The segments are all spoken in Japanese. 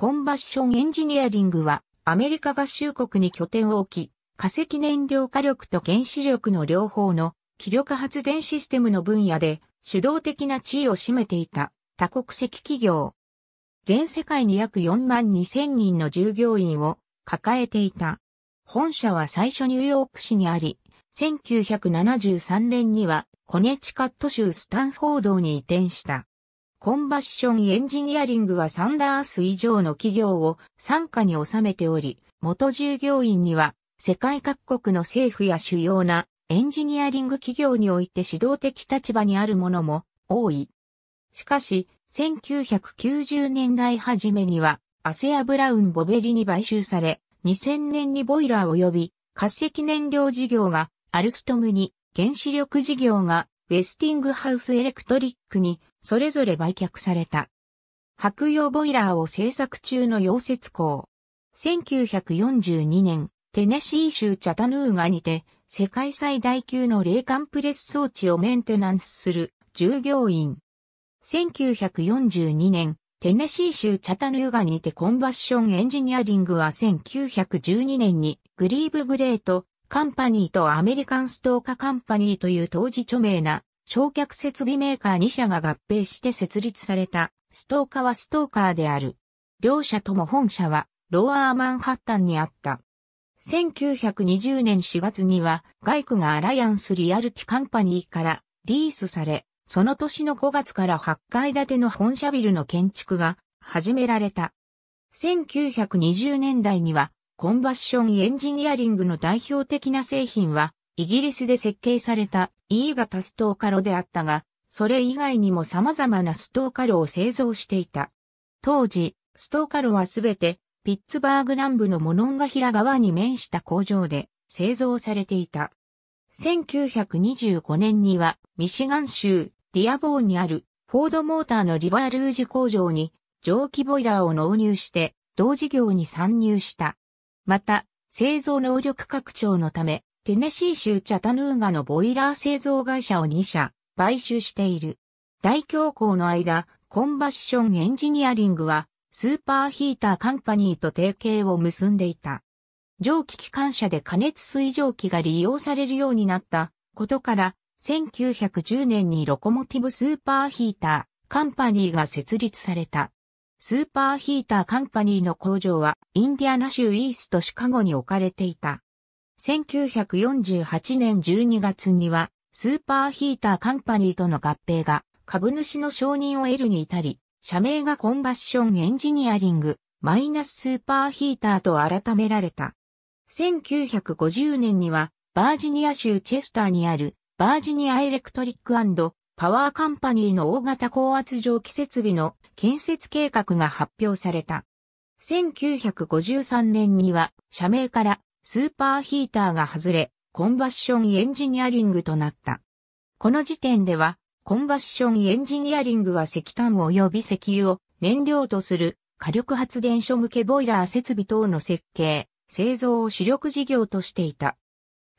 コンバッションエンジニアリングは、アメリカ合衆国に拠点を置き、化石燃料火力と原子力の両方の気力発電システムの分野で主導的な地位を占めていた多国籍企業。全世界に約4万2 0人の従業員を抱えていた。本社は最初ニューヨーク市にあり、1973年にはコネチカット州スタンフォードに移転した。コンバッションエンジニアリングはサンダース以上の企業を参加に収めており、元従業員には世界各国の政府や主要なエンジニアリング企業において指導的立場にあるものも多い。しかし、1990年代初めにはアセア・ブラウン・ボベリに買収され、2000年にボイラー及び化石燃料事業がアルストムに原子力事業がウェスティングハウスエレクトリックにそれぞれ売却された。白洋ボイラーを製作中の溶接工。1942年、テネシー州チャタヌーガにて、世界最大級の冷感プレス装置をメンテナンスする従業員。1942年、テネシー州チャタヌーガにてコンバッションエンジニアリングは1912年にグリーブグレートカンパニーとアメリカンストーカカンパニーという当時著名な焼却設備メーカー2社が合併して設立されたストーカはストーカーである。両社とも本社はロアーマンハッタンにあった。1920年4月には外区がアライアンスリアルティカンパニーからリースされ、その年の5月から8階建ての本社ビルの建築が始められた。1920年代にはコンバッションエンジニアリングの代表的な製品はイギリスで設計された E が多ストーカロであったが、それ以外にも様々なストーカロを製造していた。当時、ストーカロはすべて、ピッツバーグ南部のモノンガヒラ川に面した工場で製造されていた。1925年には、ミシガン州ディアボーンにあるフォードモーターのリバールージ工場に蒸気ボイラーを納入して同事業に参入した。また、製造能力拡張のため、テネシー州チャタヌーガのボイラー製造会社を2社、買収している。大恐慌の間、コンバッションエンジニアリングは、スーパーヒーターカンパニーと提携を結んでいた。蒸気機関車で加熱水蒸気が利用されるようになったことから、1910年にロコモティブスーパーヒーターカンパニーが設立された。スーパーヒーターカンパニーの工場はインディアナ州イーストシカゴに置かれていた。1948年12月には、スーパーヒーターカンパニーとの合併が、株主の承認を得るに至り、社名がコンバッションエンジニアリング、マイナススーパーヒーターと改められた。1950年には、バージニア州チェスターにある、バージニアエレクトリックパワーカンパニーの大型高圧蒸気設備の建設計画が発表された。1953年には社名からスーパーヒーターが外れ、コンバッションエンジニアリングとなった。この時点では、コンバッションエンジニアリングは石炭及び石油を燃料とする火力発電所向けボイラー設備等の設計、製造を主力事業としていた。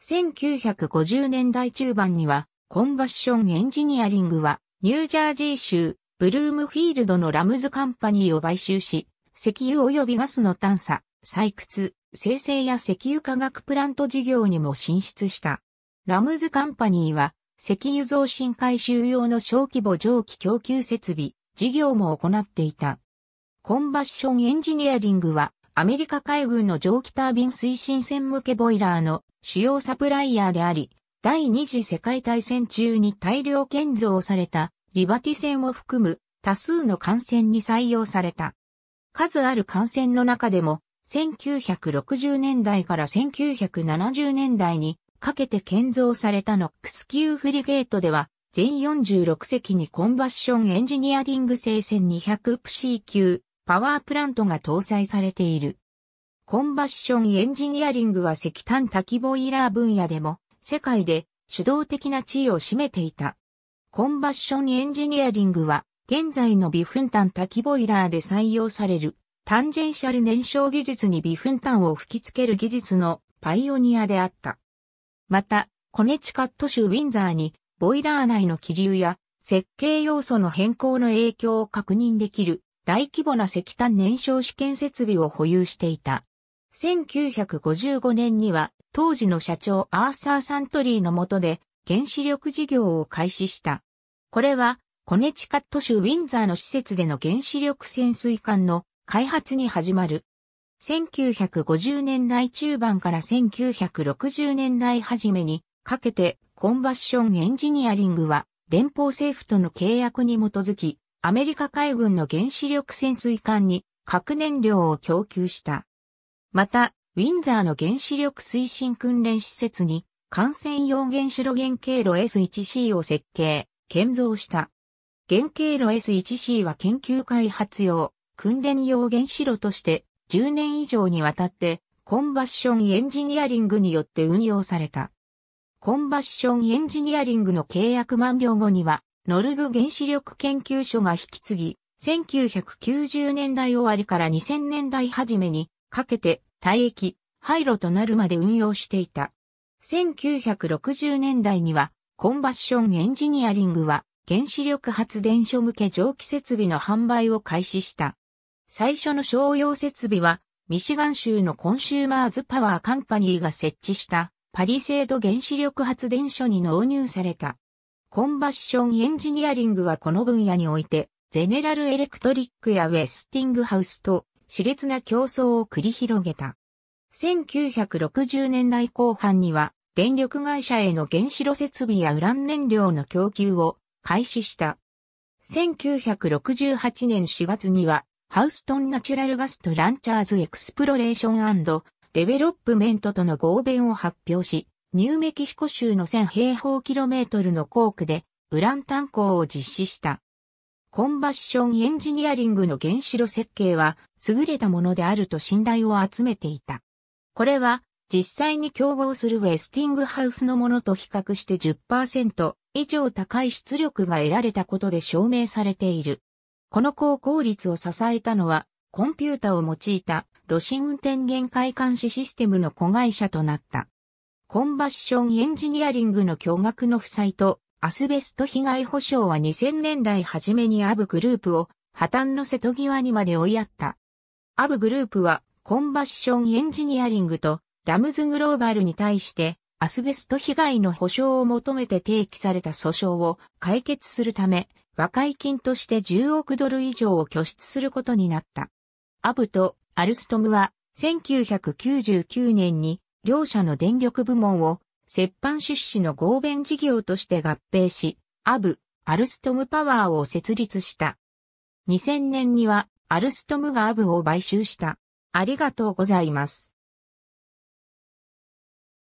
1950年代中盤には、コンバッションエンジニアリングは、ニュージャージー州、ブルームフィールドのラムズカンパニーを買収し、石油及びガスの探査、採掘、生成や石油化学プラント事業にも進出した。ラムズカンパニーは、石油増進回収用の小規模蒸気供給設備、事業も行っていた。コンバッションエンジニアリングは、アメリカ海軍の蒸気タービン推進船向けボイラーの主要サプライヤーであり、第二次世界大戦中に大量建造されたリバティ船を含む多数の艦船に採用された。数ある艦船の中でも1960年代から1970年代にかけて建造されたノックス級フリゲートでは、全46隻にコンバッションエンジニアリング製1 200PC 級パワープラントが搭載されている。コンバッションエンジニアリングは石炭多機ボイラー分野でも世界で主導的な地位を占めていた。コンバッションエンジニアリングは現在の微粉炭多機ボイラーで採用されるタンジェンシャル燃焼技術に微粉炭を吹き付ける技術のパイオニアであった。また、コネチカット州ウィンザーに、ボイラー内の気流や設計要素の変更の影響を確認できる大規模な石炭燃焼試験設備を保有していた。1955年には当時の社長アーサー・サントリーの下で原子力事業を開始した。これはコネチカット州ウィンザーの施設での原子力潜水艦の開発に始まる。1950年代中盤から1960年代初めにかけてコンバッションエンジニアリングは連邦政府との契約に基づきアメリカ海軍の原子力潜水艦に核燃料を供給した。また、ウィンザーの原子力推進訓練施設に感染用原子炉原経路 S1C を設計、建造した。原経路 S1C は研究開発用、訓練用原子炉として10年以上にわたってコンバッションエンジニアリングによって運用された。コンバッションエンジニアリングの契約満了後には、ノルズ原子力研究所が引き継ぎ、1990年代終わりから2000年代初めにかけて退役、廃炉となるまで運用していた。1960年代には、コンバッションエンジニアリングは原子力発電所向け蒸気設備の販売を開始した。最初の商用設備は、ミシガン州のコンシューマーズパワーカンパニーが設置したパリセード原子力発電所に納入された。コンバッションエンジニアリングはこの分野において、ゼネラルエレクトリックやウェスティングハウスと熾烈な競争を繰り広げた。1960年代後半には、電力会社への原子炉設備やウラン燃料の供給を開始した。1968年4月には、ハウストンナチュラルガストランチャーズエクスプロレーションデベロップメントとの合弁を発表し、ニューメキシコ州の1000平方キロメートルの航区でウラン炭鉱を実施した。コンバッションエンジニアリングの原子炉設計は優れたものであると信頼を集めていた。これは実際に競合するウェスティングハウスのものと比較して10%以上高い出力が得られたことで証明されている。この高効率を支えたのは、コンピュータを用いた、ロシ運転限界監視システムの子会社となった。コンバッションエンジニアリングの巨額の負債と、アスベスト被害保障は2000年代初めにアブグループを破綻の瀬戸際にまで追いやった。アブグループはコンバッションエンジニアリングとラムズグローバルに対してアスベスト被害の保障を求めて提起された訴訟を解決するため和解金として10億ドル以上を拠出することになった。アブとアルストムは1999年に両社の電力部門を折半出資の合弁事業として合併し、アブ、アルストムパワーを設立した。2000年にはアルストムがアブを買収した。ありがとうございます。